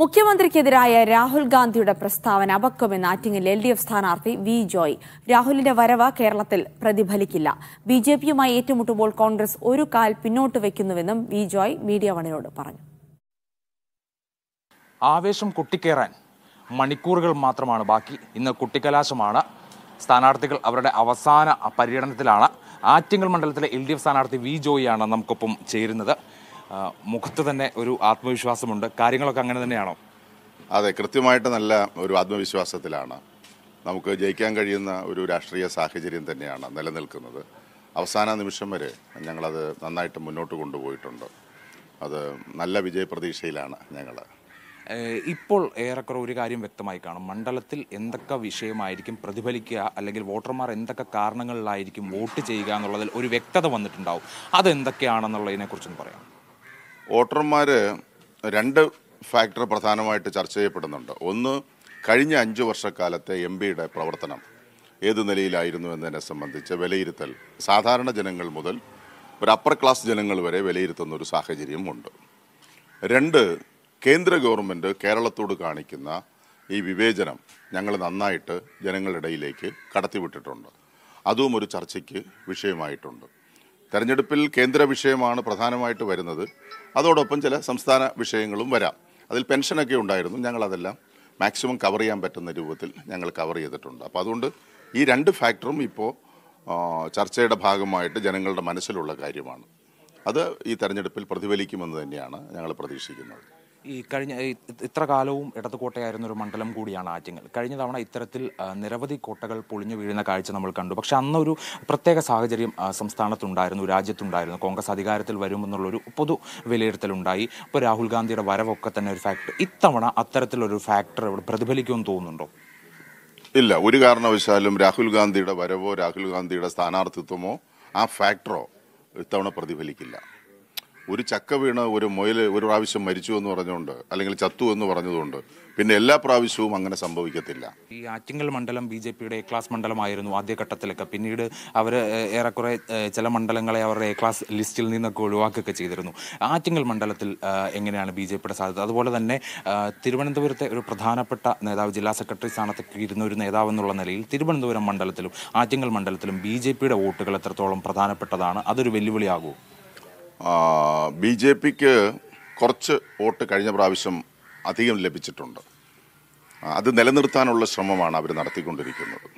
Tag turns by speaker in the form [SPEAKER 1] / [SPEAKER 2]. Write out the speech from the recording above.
[SPEAKER 1] മുഖ്യമന്ത്രിക്കെതിരായ രാഹുൽ ഗാന്ധിയുടെ പ്രസ്താവന അപക്വമെന്ന് ആറ്റിങ്ങിൽ എൽ ഡി എഫ് സ്ഥാനാർത്ഥി വി ജോയ് രാഹുലിന്റെ വരവ് കേരളത്തിൽ പ്രതിഫലിക്കില്ല ബി ജെ പിയുമായി ഏറ്റുമുട്ടുമ്പോൾ കോൺഗ്രസ് ഒരു കാൽ പിന്നോട്ട് വയ്ക്കുന്നുവെന്നും വി ജോയ് മീഡിയ വണിനോട് പറഞ്ഞു ആവേശം കുട്ടിക്കേറാൻ മണിക്കൂറുകൾ മാത്രമാണ് ബാക്കി ഇന്ന് കുട്ടിക്കലാശമാണ് സ്ഥാനാർത്ഥികൾ അവരുടെ അവസാന പര്യടനത്തിലാണ് ആറ്റിങ്ങൽ മണ്ഡലത്തിലെ എൽ ഡി എഫ് സ്ഥാനാർത്ഥി വി ജോയിയാണ് നമുക്കൊപ്പം ചേരുന്നത് മുഖത്ത് തന്നെ ഒരു ആത്മവിശ്വാസമുണ്ട് കാര്യങ്ങളൊക്കെ അങ്ങനെ
[SPEAKER 2] തന്നെയാണോ അതെ കൃത്യമായിട്ട് നല്ല ഒരു ആത്മവിശ്വാസത്തിലാണ് നമുക്ക് ജയിക്കാൻ കഴിയുന്ന ഒരു രാഷ്ട്രീയ സാഹചര്യം തന്നെയാണ് നിലനിൽക്കുന്നത് അവസാന നിമിഷം വരെ ഞങ്ങളത് നന്നായിട്ട് മുന്നോട്ട് കൊണ്ടുപോയിട്ടുണ്ട് അത് നല്ല വിജയപ്രതീക്ഷയിലാണ് ഞങ്ങൾ
[SPEAKER 1] ഇപ്പോൾ ഏറെക്കുറെ ഒരു കാര്യം വ്യക്തമായി കാണും മണ്ഡലത്തിൽ എന്തൊക്കെ വിഷയമായിരിക്കും പ്രതിഫലിക്കുക അല്ലെങ്കിൽ വോട്ടർമാർ എന്തൊക്കെ കാരണങ്ങളിലായിരിക്കും വോട്ട് ചെയ്യുക എന്നുള്ളതിൽ ഒരു വ്യക്തത വന്നിട്ടുണ്ടാവും
[SPEAKER 2] അതെന്തൊക്കെയാണെന്നുള്ളതിനെക്കുറിച്ചൊന്ന് പറയാം വോട്ടർമാർ രണ്ട് ഫാക്ടർ പ്രധാനമായിട്ട് ചർച്ച ചെയ്യപ്പെടുന്നുണ്ട് ഒന്ന് കഴിഞ്ഞ അഞ്ച് വർഷക്കാലത്തെ എം പിയുടെ പ്രവർത്തനം ഏത് നിലയിലായിരുന്നു എന്നതിനെ സംബന്ധിച്ച് വിലയിരുത്തൽ സാധാരണ ജനങ്ങൾ മുതൽ ഒരു അപ്പർ ക്ലാസ് ജനങ്ങൾ വരെ വിലയിരുത്തുന്ന ഒരു സാഹചര്യം ഉണ്ട് രണ്ട് കേന്ദ്ര ഗവൺമെൻറ് കേരളത്തോട് കാണിക്കുന്ന ഈ വിവേചനം ഞങ്ങൾ നന്നായിട്ട് ജനങ്ങളുടെ ഇടയിലേക്ക് കടത്തിവിട്ടിട്ടുണ്ട് അതും ഒരു ചർച്ചയ്ക്ക് വിഷയമായിട്ടുണ്ട് തെരഞ്ഞെടുപ്പിൽ കേന്ദ്ര വിഷയമാണ് പ്രധാനമായിട്ട് വരുന്നത് അതോടൊപ്പം ചില സംസ്ഥാന വിഷയങ്ങളും വരാം അതിൽ പെൻഷനൊക്കെ ഉണ്ടായിരുന്നു ഞങ്ങളതെല്ലാം മാക്സിമം കവർ ചെയ്യാൻ പറ്റുന്ന രൂപത്തിൽ ഞങ്ങൾ കവർ ചെയ്തിട്ടുണ്ട് അപ്പോൾ അതുകൊണ്ട് ഈ രണ്ട് ഫാക്ടറും ഇപ്പോൾ ചർച്ചയുടെ ഭാഗമായിട്ട് ജനങ്ങളുടെ മനസ്സിലുള്ള കാര്യമാണ് അത് ഈ തെരഞ്ഞെടുപ്പിൽ പ്രതിഫലിക്കുമെന്ന് തന്നെയാണ് ഞങ്ങൾ പ്രതീക്ഷിക്കുന്നത്
[SPEAKER 1] ഈ കഴിഞ്ഞ ഇത്ര കാലവും ഇടതുകോട്ടയായിരുന്ന ഒരു മണ്ഡലം കൂടിയാണ് ആറ്റിങ്ങൽ കഴിഞ്ഞ തവണ ഇത്തരത്തിൽ നിരവധി കോട്ടകൾ പൊളിഞ്ഞു വീഴുന്ന കാഴ്ച നമ്മൾ കണ്ടു പക്ഷെ അന്നൊരു പ്രത്യേക സാഹചര്യം സംസ്ഥാനത്തുണ്ടായിരുന്നു രാജ്യത്തുണ്ടായിരുന്നു കോൺഗ്രസ് അധികാരത്തിൽ വരുമെന്നുള്ളൊരു പൊതു വിലയിരുത്തലുണ്ടായി ഇപ്പോൾ രാഹുൽ ഗാന്ധിയുടെ വരവൊക്കെ തന്നെ ഒരു ഫാക്ടർ ഇത്തവണ അത്തരത്തിലൊരു ഫാക്ടർ ഇവിടെ പ്രതിഫലിക്കുമെന്ന് തോന്നുന്നുണ്ടോ
[SPEAKER 2] ഇല്ല ഒരു കാരണവശാലും രാഹുൽ ഗാന്ധിയുടെ വരവോ രാഹുൽ ഗാന്ധിയുടെ സ്ഥാനാർത്ഥിത്വമോ ആ ഫാക്ടറോ ഇത്തവണ പ്രതിഫലിക്കില്ല ഒരു ചക്ക വീണ് ഒരു മുയൽ ഒരു പ്രാവശ്യം മരിച്ചു എന്ന് പറഞ്ഞുകൊണ്ട് അല്ലെങ്കിൽ ചത്തു എന്ന് പറഞ്ഞതുകൊണ്ട് പിന്നെ എല്ലാ പ്രാവശ്യവും അങ്ങനെ സംഭവിക്കത്തില്ല
[SPEAKER 1] ഈ ആറ്റിങ്ങൽ മണ്ഡലം ബി ജെ പിയുടെ എ ക്ലാസ് മണ്ഡലമായിരുന്നു ആദ്യഘട്ടത്തിലൊക്കെ പിന്നീട് അവർ ഏറെക്കുറെ ചില മണ്ഡലങ്ങളെ അവരുടെ എ ക്ലാസ് ലിസ്റ്റിൽ നിന്നൊക്കെ ഒഴിവാക്കുകയൊക്കെ ചെയ്തിരുന്നു ആറ്റിങ്ങൽ മണ്ഡലത്തിൽ എങ്ങനെയാണ് ബി ജെ പിയുടെ സാധ്യത അതുപോലെ തന്നെ തിരുവനന്തപുരത്തെ ഒരു പ്രധാനപ്പെട്ട നേതാവ് ജില്ലാ സെക്രട്ടറി സ്ഥാനത്തൊക്കെ ഇരുന്ന ഒരു നേതാവ് എന്നുള്ള നിലയിൽ തിരുവനന്തപുരം മണ്ഡലത്തിലും ആറ്റിങ്ങൽ മണ്ഡലത്തിലും ബി ജെ പിയുടെ വോട്ടുകൾ എത്രത്തോളം പ്രധാനപ്പെട്ടതാണ് അതൊരു വെല്ലുവിളിയാകും
[SPEAKER 2] ബി ജെ പിക്ക് കുറച്ച് വോട്ട് കഴിഞ്ഞ പ്രാവശ്യം അധികം ലഭിച്ചിട്ടുണ്ട് അത് നിലനിർത്താനുള്ള ശ്രമമാണ് അവർ നടത്തിക്കൊണ്ടിരിക്കുന്നത്